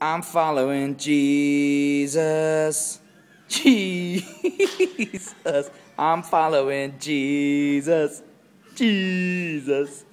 I'm following Jesus. Jesus. I'm following Jesus. Jesus.